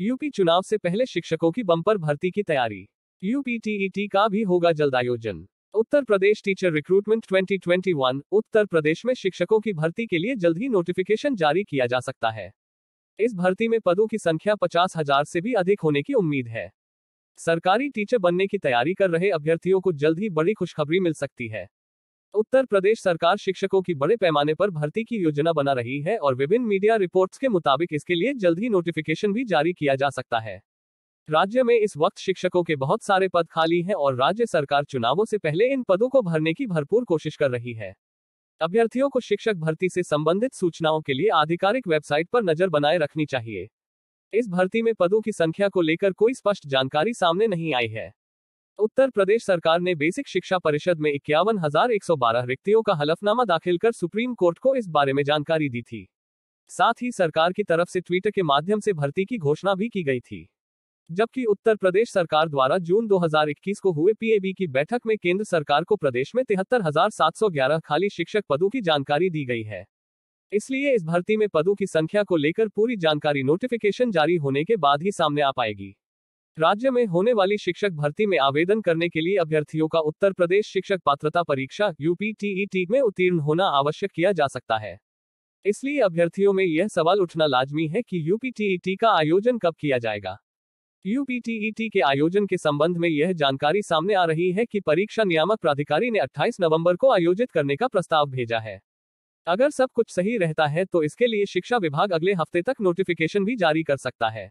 UP चुनाव से पहले शिक्षकों की बंपर भर्ती की तैयारी यूपी टीईटी e का भी होगा जल्द आयोजन उत्तर प्रदेश टीचर रिक्रूटमेंट 2021 उत्तर प्रदेश में शिक्षकों की भर्ती के लिए जल्द ही नोटिफिकेशन जारी किया जा सकता है इस भर्ती में पदों की संख्या पचास हजार से भी अधिक होने की उम्मीद है सरकारी टीचर बनने की तैयारी कर रहे अभ्यर्थियों को जल्द ही बड़ी खुशखबरी मिल सकती है उत्तर प्रदेश सरकार शिक्षकों की बड़े पैमाने पर भर्ती की योजना बना रही है और विभिन्न मीडिया रिपोर्ट्स के मुताबिक इसके लिए जल्द ही नोटिफिकेशन भी जारी किया जा सकता है राज्य में इस वक्त शिक्षकों के बहुत सारे पद खाली हैं और राज्य सरकार चुनावों से पहले इन पदों को भरने की भरपूर कोशिश कर रही है अभ्यर्थियों को शिक्षक भर्ती से संबंधित सूचनाओं के लिए आधिकारिक वेबसाइट पर नजर बनाए रखनी चाहिए इस भर्ती में पदों की संख्या को लेकर कोई स्पष्ट जानकारी सामने नहीं आई है उत्तर प्रदेश सरकार ने बेसिक शिक्षा परिषद में इक्यावन हजार एक सौ बारह रिक्तियों का हलफनामा दाखिल कर सुप्रीम कोर्ट को इस बारे में जानकारी दी थी साथ ही सरकार की तरफ से ट्विटर के माध्यम से भर्ती की घोषणा भी की गई थी जबकि उत्तर प्रदेश सरकार द्वारा जून 2021 को हुए पीएबी की बैठक में केंद्र सरकार को प्रदेश में तिहत्तर खाली शिक्षक पदों की जानकारी दी गई है इसलिए इस भर्ती में पदों की संख्या को लेकर पूरी जानकारी नोटिफिकेशन जारी होने के बाद ही सामने आ पाएगी राज्य में होने वाली शिक्षक भर्ती में आवेदन करने के लिए अभ्यर्थियों का उत्तर प्रदेश शिक्षक पात्रता परीक्षा यूपीटीईटी e में उत्तीर्ण होना आवश्यक किया जा सकता है इसलिए अभ्यर्थियों में यह सवाल उठना लाजमी है कि यूपीटीईटी e का आयोजन कब किया जाएगा यूपीटीईटी e के आयोजन के संबंध में यह जानकारी सामने आ रही है कि परीक्षा नियामक प्राधिकारी ने 28 नवंबर को आयोजित करने का प्रस्ताव भेजा है अगर सब कुछ सही रहता है तो इसके लिए शिक्षा विभाग अगले हफ्ते तक नोटिफिकेशन भी जारी कर सकता है